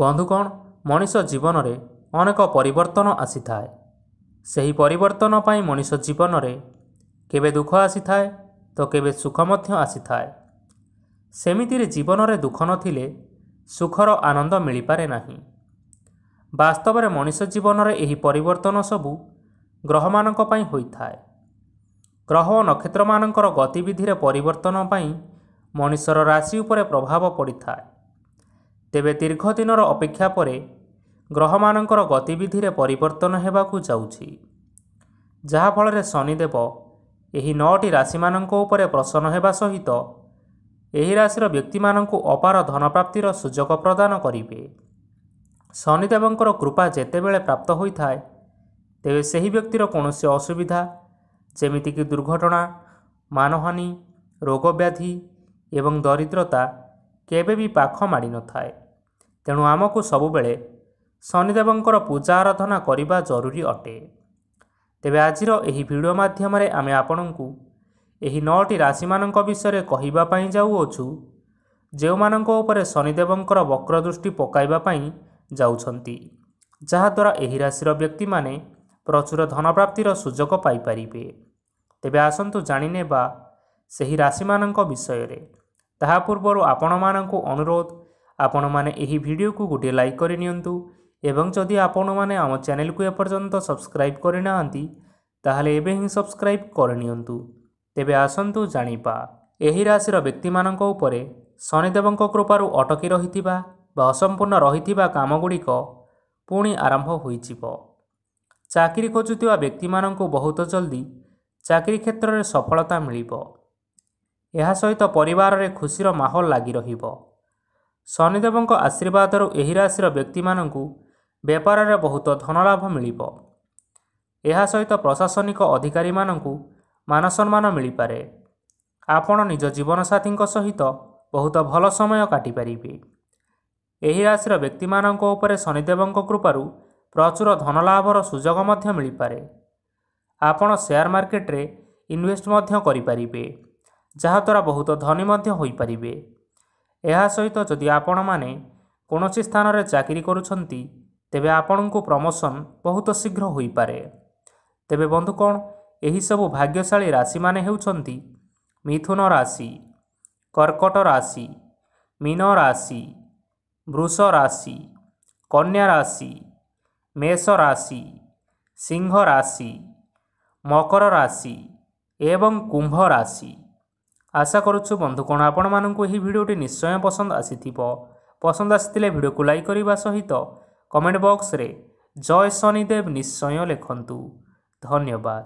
ବନ୍ଧୁକଣ ମଣିଷ ଜୀବନରେ ଅନେକ ପରିବର୍ତ୍ତନ ଆସିଥାଏ ସେହି ପରିବର୍ତ୍ତନ ପାଇଁ ମଣିଷ ଜୀବନରେ କେବେ ଦୁଃଖ ଆସିଥାଏ ତ କେବେ ସୁଖ ମଧ୍ୟ ଆସିଥାଏ ସେମିତିରେ ଜୀବନରେ ଦୁଃଖ ନଥିଲେ ସୁଖର ଆନନ୍ଦ ମିଳିପାରେ ନାହିଁ ବାସ୍ତବରେ ମଣିଷ ଜୀବନରେ ଏହି ପରିବର୍ତ୍ତନ ସବୁ ଗ୍ରହମାନଙ୍କ ପାଇଁ ହୋଇଥାଏ ଗ୍ରହ ଓ ନକ୍ଷତ୍ରମାନଙ୍କର ଗତିବିଧିରେ ପରିବର୍ତ୍ତନ ପାଇଁ ମଣିଷର ରାଶି ଉପରେ ପ୍ରଭାବ ପଡ଼ିଥାଏ ତେବେ ଦୀର୍ଘ ଦିନର ଅପେକ୍ଷା ପରେ ଗ୍ରହମାନଙ୍କର ଗତିବିଧିରେ ପରିବର୍ତ୍ତନ ହେବାକୁ ଯାଉଛି ଯାହାଫଳରେ ଶନିଦେବ ଏହି ନଅଟି ରାଶିମାନଙ୍କ ଉପରେ ପ୍ରସନ୍ନ ହେବା ସହିତ ଏହି ରାଶିର ବ୍ୟକ୍ତିମାନଙ୍କୁ ଅପାର ଧନପ୍ରାପ୍ତିର ସୁଯୋଗ ପ୍ରଦାନ କରିବେ ଶନିଦେବଙ୍କର କୃପା ଯେତେବେଳେ ପ୍ରାପ୍ତ ହୋଇଥାଏ ତେବେ ସେହି ବ୍ୟକ୍ତିର କୌଣସି ଅସୁବିଧା ଯେମିତିକି ଦୁର୍ଘଟଣା ମାନହାନି ରୋଗବ୍ୟାଧି ଏବଂ ଦରିଦ୍ରତା କେବେ ବି ପାଖ ମାଡ଼ିନଥାଏ ତେଣୁ ଆମକୁ ସବୁବେଳେ ଶନିଦେବଙ୍କର ପୂଜା ଆରାଧନା କରିବା ଜରୁରୀ ଅଟେ ତେବେ ଆଜିର ଏହି ଭିଡ଼ିଓ ମାଧ୍ୟମରେ ଆମେ ଆପଣଙ୍କୁ ଏହି ନଅଟି ରାଶିମାନଙ୍କ ବିଷୟରେ କହିବା ପାଇଁ ଯାଉଅଛୁ ଯେଉଁମାନଙ୍କ ଉପରେ ଶନିଦେବଙ୍କର ବକ୍ର ଦୃଷ୍ଟି ପକାଇବା ପାଇଁ ଯାଉଛନ୍ତି ଯାହାଦ୍ୱାରା ଏହି ରାଶିର ବ୍ୟକ୍ତିମାନେ ପ୍ରଚୁର ଧନପ୍ରାପ୍ତିର ସୁଯୋଗ ପାଇପାରିବେ ତେବେ ଆସନ୍ତୁ ଜାଣିନେବା ସେହି ରାଶିମାନଙ୍କ ବିଷୟରେ ତାହା ପୂର୍ବରୁ ଆପଣମାନଙ୍କୁ ଅନୁରୋଧ ଆପଣମାନେ ଏହି ଭିଡ଼ିଓକୁ ଗୋଟିଏ ଲାଇକ୍ କରିନିଅନ୍ତୁ ଏବଂ ଯଦି ଆପଣମାନେ ଆମ ଚ୍ୟାନେଲକୁ ଏପର୍ଯ୍ୟନ୍ତ ସବସ୍କ୍ରାଇବ୍ କରିନାହାନ୍ତି ତାହେଲେ ଏବେ ହିଁ ସବସ୍କ୍ରାଇବ୍ କରିନିଅନ୍ତୁ ତେବେ ଆସନ୍ତୁ ଜାଣିବା ଏହି ରାଶିର ବ୍ୟକ୍ତିମାନଙ୍କ ଉପରେ ଶନିଦେବଙ୍କ କୃପାରୁ ଅଟକି ରହିଥିବା ବା ଅସମ୍ପୂର୍ଣ୍ଣ ରହିଥିବା କାମଗୁଡ଼ିକ ପୁଣି ଆରମ୍ଭ ହୋଇଯିବ ଚାକିରି ଖୋଜୁଥିବା ବ୍ୟକ୍ତିମାନଙ୍କୁ ବହୁତ ଜଲ୍ଦି ଚାକିରି କ୍ଷେତ୍ରରେ ସଫଳତା ମିଳିବ ଏହା ସହିତ ପରିବାରରେ ଖୁସିର ମାହୋଲ ଲାଗି ରହିବ ଶନିଦେବଙ୍କ ଆଶୀର୍ବାଦରୁ ଏହି ରାଶିର ବ୍ୟକ୍ତିମାନଙ୍କୁ ବେପାରରେ ବହୁତ ଧନଲାଭ ମିଳିବ ଏହା ସହିତ ପ୍ରଶାସନିକ ଅଧିକାରୀମାନଙ୍କୁ ମାନସମ୍ମାନ ମିଳିପାରେ ଆପଣ ନିଜ ଜୀବନସାଥୀଙ୍କ ସହିତ ବହୁତ ଭଲ ସମୟ କାଟିପାରିବେ ଏହି ରାଶିର ବ୍ୟକ୍ତିମାନଙ୍କ ଉପରେ ଶନିଦେବଙ୍କ କୃପାରୁ ପ୍ରଚୁର ଧନଲାଭର ସୁଯୋଗ ମଧ୍ୟ ମିଳିପାରେ ଆପଣ ସେୟାର ମାର୍କେଟରେ ଇନଭେଷ୍ଟ ମଧ୍ୟ କରିପାରିବେ ଯାହାଦ୍ୱାରା ବହୁତ ଧନୀ ମଧ୍ୟ ହୋଇପାରିବେ ଏହା ସହିତ ଯଦି ଆପଣମାନେ କୌଣସି ସ୍ଥାନରେ ଚାକିରି କରୁଛନ୍ତି ତେବେ ଆପଣଙ୍କୁ ପ୍ରମୋସନ୍ ବହୁତ ଶୀଘ୍ର ହୋଇପାରେ ତେବେ ବନ୍ଧୁ କ'ଣ ଏହିସବୁ ଭାଗ୍ୟଶାଳୀ ରାଶିମାନେ ହେଉଛନ୍ତି ମିଥୁନ ରାଶି କର୍କଟ ରାଶି ମୀନ ରାଶି ବୃଷ ରାଶି କନ୍ୟା ରାଶି ମେଷ ରାଶି ସିଂହ ରାଶି ମକର ରାଶି ଏବଂ କୁମ୍ଭ ରାଶି ଆଶା କରୁଛୁ ବନ୍ଧୁକୋଣ ଆପଣମାନଙ୍କୁ ଏହି ଭିଡ଼ିଓଟି ନିଶ୍ଚୟ ପସନ୍ଦ ଆସିଥିବ ପସନ୍ଦ ଆସିଥିଲେ ଭିଡ଼ିଓକୁ ଲାଇକ୍ କରିବା ସହିତ କମେଣ୍ଟ ବକ୍ସରେ ଜୟ ଶନିଦେବ ନିଶ୍ଚୟ ଲେଖନ୍ତୁ ଧନ୍ୟବାଦ